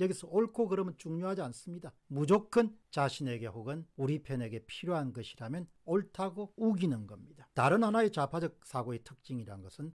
여기서 옳고 그름은 중요하지 않습니다. 무조건 자신에게 혹은 우리 편에게 필요한 것이라면 옳다고 우기는 겁니다. 다른 하나의 좌파적 사고의 특징이란 것은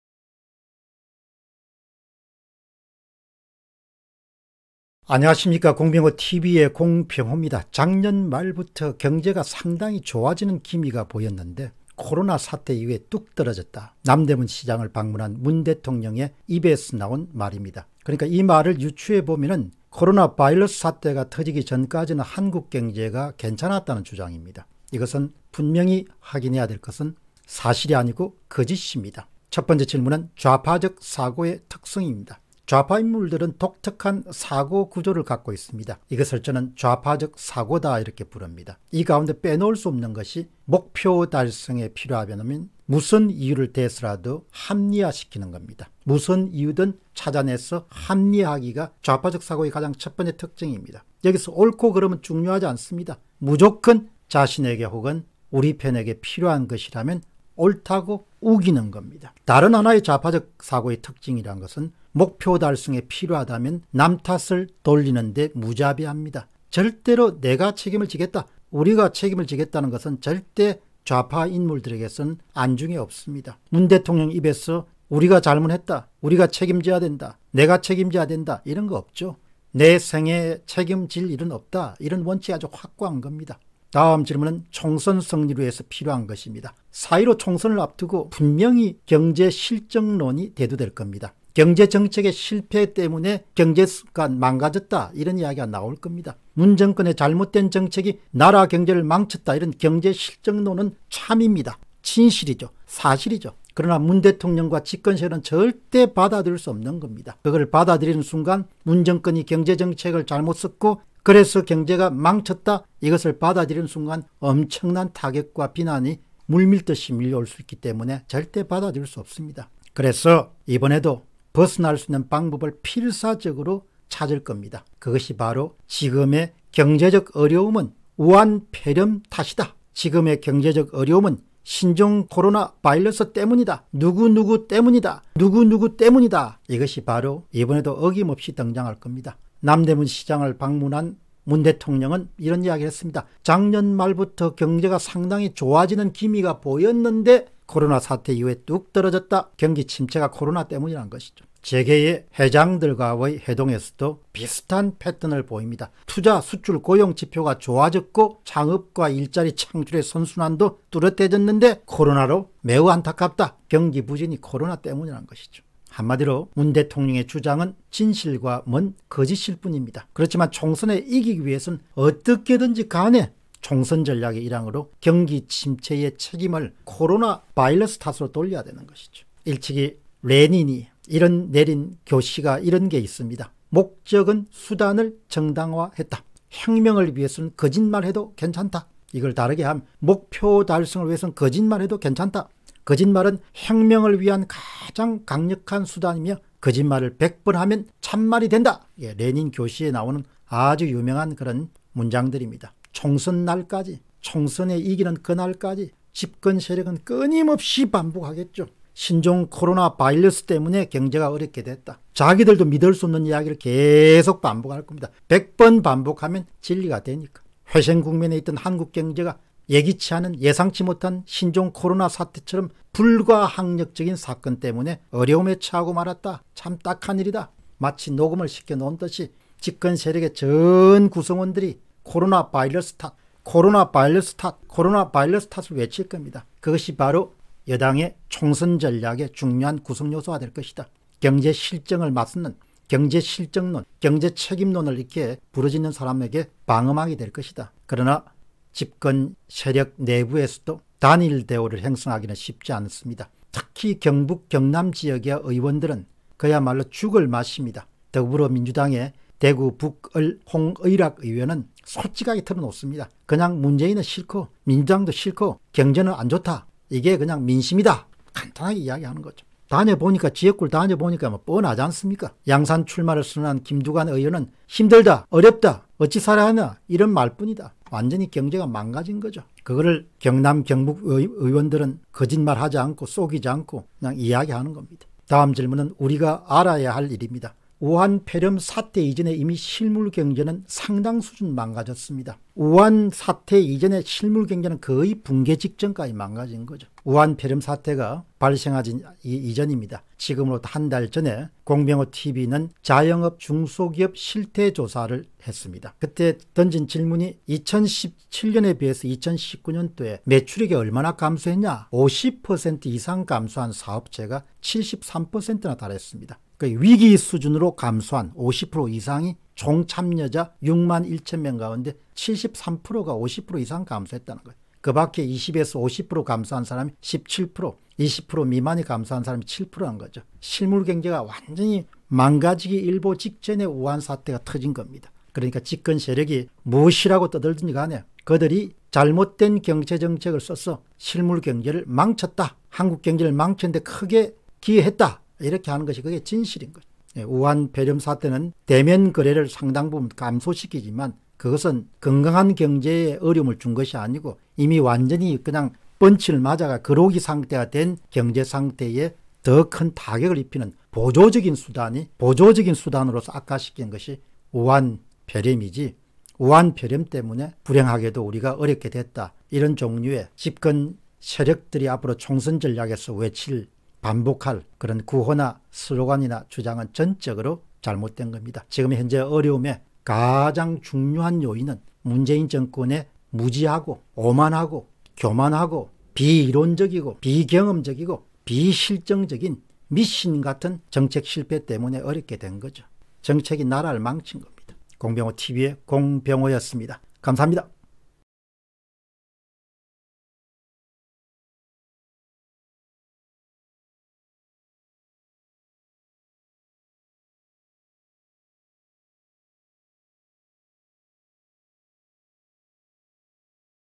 안녕하십니까 공병호TV의 공병호입니다. 작년 말부터 경제가 상당히 좋아지는 기미가 보였는데 코로나 사태 이후에 뚝 떨어졌다. 남대문 시장을 방문한 문 대통령의 입에서 나온 말입니다. 그러니까 이 말을 유추해 보면 코로나 바이러스 사태가 터지기 전까지는 한국 경제가 괜찮았다는 주장입니다. 이것은 분명히 확인해야 될 것은 사실이 아니고 거짓입니다. 첫 번째 질문은 좌파적 사고의 특성입니다. 좌파 인물들은 독특한 사고 구조를 갖고 있습니다. 이것을 저는 좌파적 사고다 이렇게 부릅니다. 이 가운데 빼놓을 수 없는 것이 목표 달성에 필요하면 무슨 이유를 대서라도 합리화시키는 겁니다. 무슨 이유든 찾아내서 합리화하기가 좌파적 사고의 가장 첫 번째 특징입니다. 여기서 옳고 그름은 중요하지 않습니다. 무조건 자신에게 혹은 우리 편에게 필요한 것이라면 옳다고 우기는 겁니다. 다른 하나의 좌파적 사고의 특징이란 것은 목표 달성에 필요하다면 남 탓을 돌리는데 무자비합니다. 절대로 내가 책임을 지겠다, 우리가 책임을 지겠다는 것은 절대 좌파 인물들에게선 안중에 없습니다. 문 대통령 입에서 우리가 잘못했다, 우리가 책임져야 된다, 내가 책임져야 된다 이런 거 없죠. 내 생에 책임질 일은 없다 이런 원칙이 아주 확고한 겁니다. 다음 질문은 총선 승리를 위해서 필요한 것입니다. 사이로 총선을 앞두고 분명히 경제 실정론이 대두될 겁니다. 경제 정책의 실패 때문에 경제가 망가졌다 이런 이야기가 나올 겁니다. 문 정권의 잘못된 정책이 나라 경제를 망쳤다 이런 경제 실정론은 참입니다. 진실이죠. 사실이죠. 그러나 문 대통령과 집권세은 절대 받아들일 수 없는 겁니다. 그걸 받아들이는 순간 문 정권이 경제정책을 잘못 썼고 그래서 경제가 망쳤다 이것을 받아들이는 순간 엄청난 타격과 비난이 물밀듯이 밀려올 수 있기 때문에 절대 받아들일 수 없습니다. 그래서 이번에도 벗어날 수 있는 방법을 필사적으로 찾을 겁니다. 그것이 바로 지금의 경제적 어려움은 우한폐렴 탓이다. 지금의 경제적 어려움은 신종 코로나 바이러스 때문이다. 누구누구 때문이다. 누구누구 때문이다. 이것이 바로 이번에도 어김없이 등장할 겁니다. 남대문 시장을 방문한 문 대통령은 이런 이야기를 했습니다. 작년 말부터 경제가 상당히 좋아지는 기미가 보였는데 코로나 사태 이후에 뚝 떨어졌다. 경기 침체가 코로나 때문이란 것이죠. 재계의 회장들과의 해동에서도 비슷한 패턴을 보입니다. 투자, 수출, 고용 지표가 좋아졌고 창업과 일자리 창출의 선순환도 뚜렷해졌는데 코로나로 매우 안타깝다. 경기 부진이 코로나 때문이란 것이죠. 한마디로 문 대통령의 주장은 진실과 먼 거짓일 뿐입니다. 그렇지만 총선에 이기기 위해서는 어떻게든지 간에 총선 전략의 일항으로 경기 침체의 책임을 코로나 바이러스 탓으로 돌려야 되는 것이죠. 일찍이 레닌이 이런 내린 교시가 이런 게 있습니다. 목적은 수단을 정당화했다. 혁명을 위해서는 거짓말해도 괜찮다. 이걸 다르게 하면 목표 달성을 위해서는 거짓말해도 괜찮다. 거짓말은 혁명을 위한 가장 강력한 수단이며 거짓말을 100번 하면 참말이 된다. 예, 레닌 교시에 나오는 아주 유명한 그런 문장들입니다. 총선 날까지 총선에 이기는 그날까지 집권 세력은 끊임없이 반복하겠죠. 신종 코로나 바이러스 때문에 경제가 어렵게 됐다. 자기들도 믿을 수 없는 이야기를 계속 반복할 겁니다. 100번 반복하면 진리가 되니까. 회생 국면에 있던 한국 경제가 예기치 않은 예상치 못한 신종 코로나 사태처럼 불가항력적인 사건 때문에 어려움에 처하고 말았다. 참 딱한 일이다. 마치 녹음을 시켜 놓은 듯이 집권 세력의 전 구성원들이 코로나 바이러스 탓, 코로나 바이러스 탓, 코로나 바이러스 탓을 외칠 겁니다. 그것이 바로 여당의 총선 전략의 중요한 구성요소가 될 것이다. 경제 실정을 맞서는 경제 실정론, 경제 책임론을 이렇게 부르짖는 사람에게 방어막이 될 것이다. 그러나 집권 세력 내부에서도 단일 대오를 형성하기는 쉽지 않습니다. 특히 경북 경남 지역의 의원들은 그야말로 죽을 맛입니다. 더불어민주당의 대구 북을 홍의락 의원은 솔직하게 털어놓습니다. 그냥 문재인은 싫고 민주당도 싫고 경제는 안 좋다. 이게 그냥 민심이다. 간단하게 이야기하는 거죠. 다녀보니까 지역구를 다녀보니까 뭐 뻔하지 않습니까? 양산 출마를 선언한 김두관 의원은 힘들다 어렵다 어찌 살아야 하나 이런 말뿐이다. 완전히 경제가 망가진 거죠. 그거를 경남 경북 의원들은 거짓말하지 않고 속이지 않고 그냥 이야기하는 겁니다. 다음 질문은 우리가 알아야 할 일입니다. 우한 폐렴 사태 이전에 이미 실물 경제는 상당 수준 망가졌습니다. 우한 사태 이전에 실물 경제는 거의 붕괴 직전까지 망가진 거죠. 우한 폐렴 사태가 발생하기 이전입니다. 지금으로부한달 전에 공병호 TV는 자영업 중소기업 실태 조사를 했습니다. 그때 던진 질문이 2017년에 비해서 2019년도에 매출액이 얼마나 감소했냐? 50% 이상 감소한 사업체가 73%나 달했습니다. 그 위기 수준으로 감소한 50% 이상이 종참여자 6만 1천 명 가운데 73%가 50% 이상 감소했다는 거예요. 그 밖에 20에서 50% 감소한 사람이 17%, 20% 미만이 감소한 사람이 7%한 거죠. 실물 경제가 완전히 망가지기 일보 직전에 우한 사태가 터진 겁니다. 그러니까 집권 세력이 무엇이라고 떠들든지 간에 그들이 잘못된 경제 정책을 써서 실물 경제를 망쳤다. 한국 경제를 망쳤는데 크게 기여했다. 이렇게 하는 것이 그게 진실인 거죠. 예, 우한 폐렴 사태는 대면 거래를 상당 부분 감소시키지만 그것은 건강한 경제에 어려움을 준 것이 아니고 이미 완전히 그냥 펀치를 맞아가 그로기 상태가 된 경제 상태에 더 큰 타격을 입히는 보조적인 수단이 보조적인 수단으로서 악화시킨 것이 우한 폐렴이지 우한 폐렴 때문에 불행하게도 우리가 어렵게 됐다. 이런 종류의 집권 세력들이 앞으로 총선 전략에서 외칠 반복할 그런 구호나 슬로건이나 주장은 전적으로 잘못된 겁니다. 지금 현재 어려움에 가장 중요한 요인은 문재인 정권의 무지하고 오만하고 교만하고 비이론적이고 비경험적이고 비실정적인 미신 같은 정책 실패 때문에 어렵게 된 거죠. 정책이 나라를 망친 겁니다. 공병호 TV의 공병호였습니다. 감사합니다.